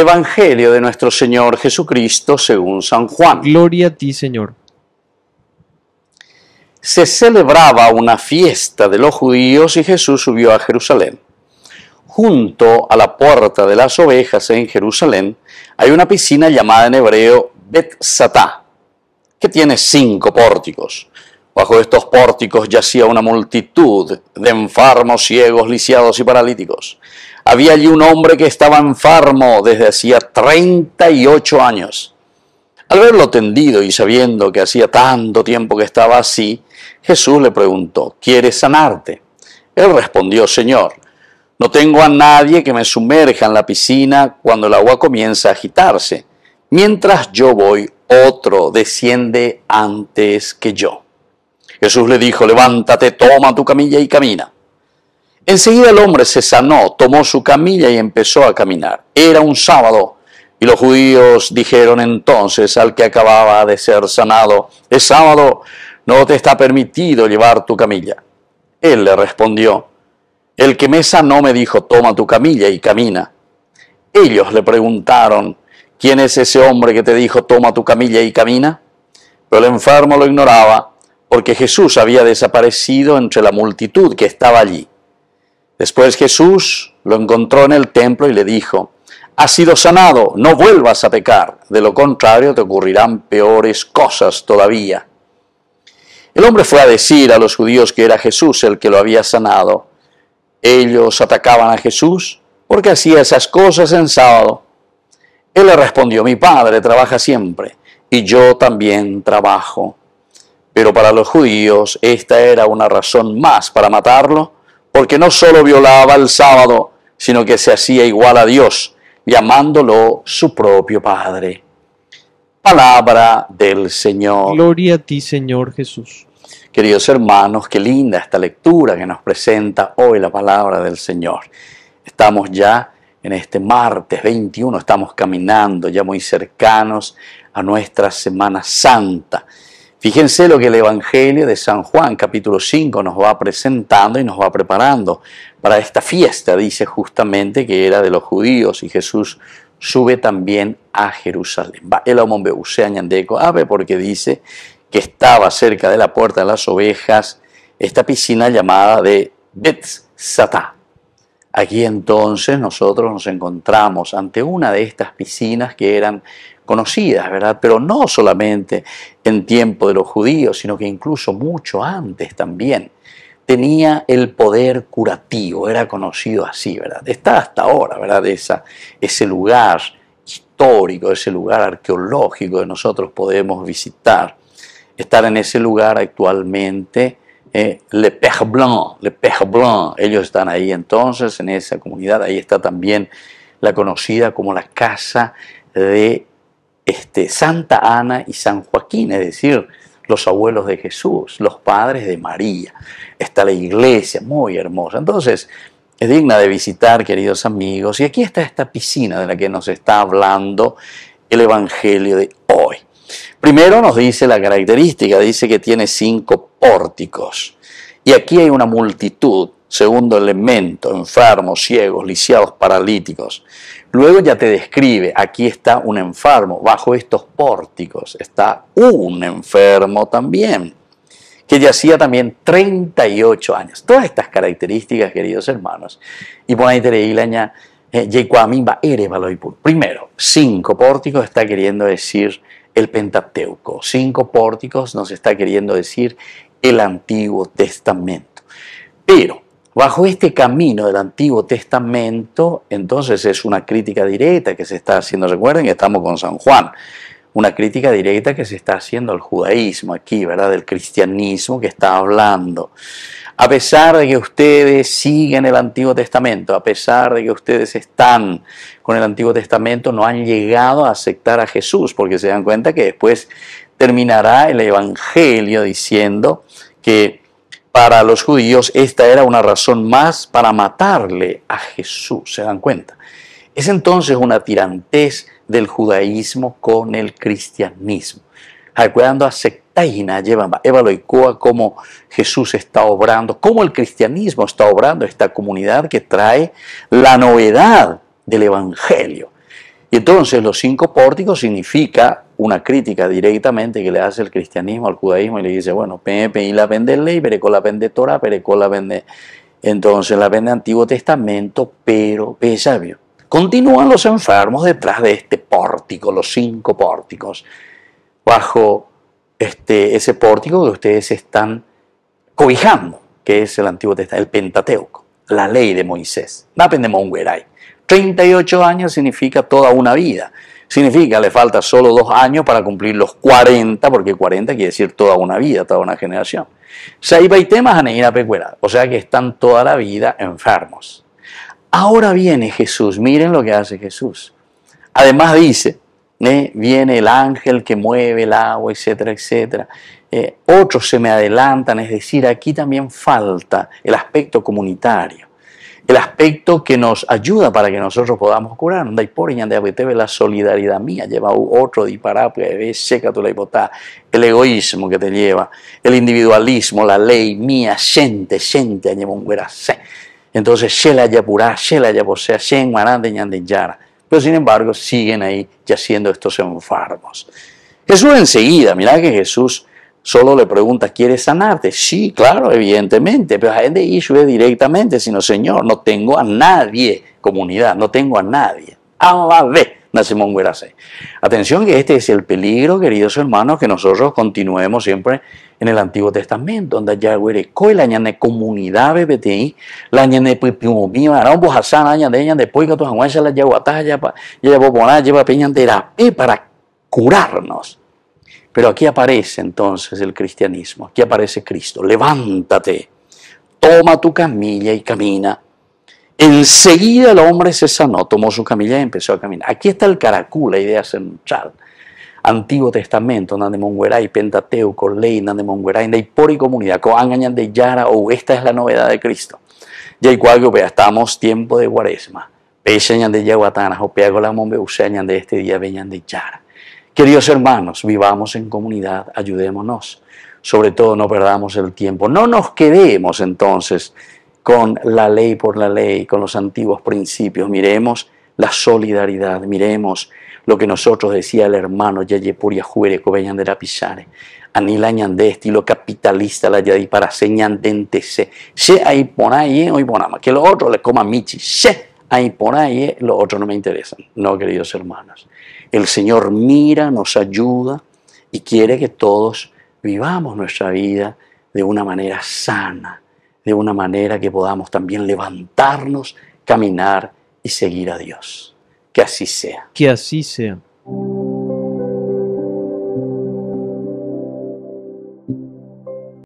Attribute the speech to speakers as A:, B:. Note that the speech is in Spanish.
A: Evangelio de nuestro Señor Jesucristo según San Juan. Gloria a ti, Señor. Se celebraba una fiesta de los judíos y Jesús subió a Jerusalén. Junto a la puerta de las ovejas en Jerusalén hay una piscina llamada en hebreo Bet-Satá que tiene cinco pórticos. Bajo estos pórticos yacía una multitud de enfermos, ciegos, lisiados y paralíticos. Había allí un hombre que estaba enfermo desde hacía 38 años. Al verlo tendido y sabiendo que hacía tanto tiempo que estaba así, Jesús le preguntó, ¿quieres sanarte? Él respondió, Señor, no tengo a nadie que me sumerja en la piscina cuando el agua comienza a agitarse. Mientras yo voy, otro desciende antes que yo. Jesús le dijo, levántate, toma tu camilla y camina. Enseguida el hombre se sanó, tomó su camilla y empezó a caminar. Era un sábado y los judíos dijeron entonces al que acababa de ser sanado, es sábado, no te está permitido llevar tu camilla. Él le respondió, el que me sanó me dijo, toma tu camilla y camina. Ellos le preguntaron, ¿quién es ese hombre que te dijo, toma tu camilla y camina? Pero el enfermo lo ignoraba, porque Jesús había desaparecido entre la multitud que estaba allí. Después Jesús lo encontró en el templo y le dijo, has sido sanado, no vuelvas a pecar, de lo contrario te ocurrirán peores cosas todavía. El hombre fue a decir a los judíos que era Jesús el que lo había sanado. Ellos atacaban a Jesús porque hacía esas cosas en sábado. Él le respondió, mi padre trabaja siempre y yo también trabajo. Pero para los judíos esta era una razón más para matarlo porque no solo violaba el sábado, sino que se hacía igual a Dios, llamándolo su propio Padre. Palabra del Señor. Gloria a ti, Señor Jesús. Queridos hermanos, qué linda esta lectura que nos presenta hoy la palabra del Señor. Estamos ya en este martes 21, estamos caminando ya muy cercanos a nuestra Semana Santa. Fíjense lo que el Evangelio de San Juan, capítulo 5, nos va presentando y nos va preparando para esta fiesta. Dice justamente que era de los judíos y Jesús sube también a Jerusalén. Va el Añandeco Ave porque dice que estaba cerca de la puerta de las ovejas esta piscina llamada de Bet-Satá. Aquí entonces nosotros nos encontramos ante una de estas piscinas que eran conocidas, ¿verdad? Pero no solamente en tiempo de los judíos, sino que incluso mucho antes también. Tenía el poder curativo, era conocido así, ¿verdad? Está hasta ahora, ¿verdad? Esa, ese lugar histórico, ese lugar arqueológico que nosotros podemos visitar. Estar en ese lugar actualmente, eh, Le Père Blanc, Le Père Blanc, ellos están ahí entonces, en esa comunidad, ahí está también la conocida como la Casa de este, Santa Ana y San Joaquín, es decir, los abuelos de Jesús, los padres de María. Está la iglesia, muy hermosa. Entonces, es digna de visitar, queridos amigos. Y aquí está esta piscina de la que nos está hablando el Evangelio de hoy. Primero nos dice la característica, dice que tiene cinco pórticos. Y aquí hay una multitud, segundo elemento, enfermos, ciegos, lisiados, paralíticos. Luego ya te describe, aquí está un enfermo, bajo estos pórticos está un enfermo también, que yacía también 38 años. Todas estas características, queridos hermanos, y por ahí te eh, Primero, cinco pórticos está queriendo decir el Pentateuco, cinco pórticos nos está queriendo decir el Antiguo Testamento. Pero Bajo este camino del Antiguo Testamento, entonces es una crítica directa que se está haciendo, recuerden que estamos con San Juan, una crítica directa que se está haciendo al judaísmo aquí, ¿verdad? Del cristianismo que está hablando. A pesar de que ustedes siguen el Antiguo Testamento, a pesar de que ustedes están con el Antiguo Testamento, no han llegado a aceptar a Jesús, porque se dan cuenta que después terminará el Evangelio diciendo que para los judíos esta era una razón más para matarle a Jesús, ¿se dan cuenta? Es entonces una tirantez del judaísmo con el cristianismo. acuerdando a sectaina y Eva cómo Jesús está obrando, cómo el cristianismo está obrando esta comunidad que trae la novedad del evangelio. Y entonces los cinco pórticos significa una crítica directamente que le hace el cristianismo al judaísmo y le dice, bueno, y la vende ley, la vende Torah, la vende... Entonces la vende Antiguo Testamento, pero es sabio. Continúan los enfermos detrás de este pórtico, los cinco pórticos, bajo este, ese pórtico que ustedes están cobijando, que es el Antiguo Testamento, el Pentateuco, la ley de Moisés. napende monguerai 38 años significa toda una vida. Significa, le falta solo dos años para cumplir los 40, porque 40 quiere decir toda una vida, toda una generación. iba y temas a Pecuera, o sea que están toda la vida enfermos. Ahora viene Jesús, miren lo que hace Jesús. Además dice, viene el ángel que mueve el agua, etcétera, etcétera. Eh, otros se me adelantan, es decir, aquí también falta el aspecto comunitario el aspecto que nos ayuda para que nosotros podamos curar. No de la solidaridad mía, lleva otro disparate, pues, seca tu la el egoísmo que te lleva, el individualismo, la ley mía, gente, gente, lleva un Entonces, se la pura, se la posea, se de yara. Pero sin embargo, siguen ahí yaciendo estos enfermos. Jesús enseguida, mira que Jesús Solo le pregunta, ¿quieres sanarte? Sí, claro, evidentemente, pero hay de Yeshua directamente, sino Señor, no tengo a nadie, comunidad, no tengo a nadie. A vez, Nacimón Guerase. Atención que este es el peligro, queridos hermanos, que nosotros continuemos siempre en el Antiguo Testamento, donde ya Yahweh la ñane comunidad BBTI, la ñane pipimomima, arán bojasan, añade, ñane poiga, tu la yaguataja, ya llevo boná, lleva peñan y para curarnos pero aquí aparece entonces el cristianismo, aquí aparece Cristo. Levántate, toma tu camilla y camina. Enseguida el hombre se sanó, tomó su camilla y empezó a caminar. Aquí está el caracú, la idea central. Antiguo Testamento, Nandemongueray, y Pentateuco, ley, Nandemongueray, de por y comunidad, coán de yara, o oh, esta es la novedad de Cristo. Ya igual que que estamos tiempo de cuaresma. Peseñan de yaguatanas, o peago la mombe, useñan de este día, veñan de yara. Queridos hermanos, vivamos en comunidad, ayudémonos. Sobre todo no perdamos el tiempo. No nos quedemos entonces con la ley por la ley, con los antiguos principios. Miremos la solidaridad, miremos lo que nosotros decía el hermano Yayepuria Juere la Pisare. Anila Ñandé, lo capitalista, la yadi para se se. Se ahí por ahí, eh, hoy Que lo otro le coma michi. Se ahí por ahí, eh, lo otro no me interesa. No, queridos hermanos. El Señor mira, nos ayuda y quiere que todos vivamos nuestra vida de una manera sana, de una manera que podamos también levantarnos, caminar y seguir a Dios. Que así sea. Que así sea.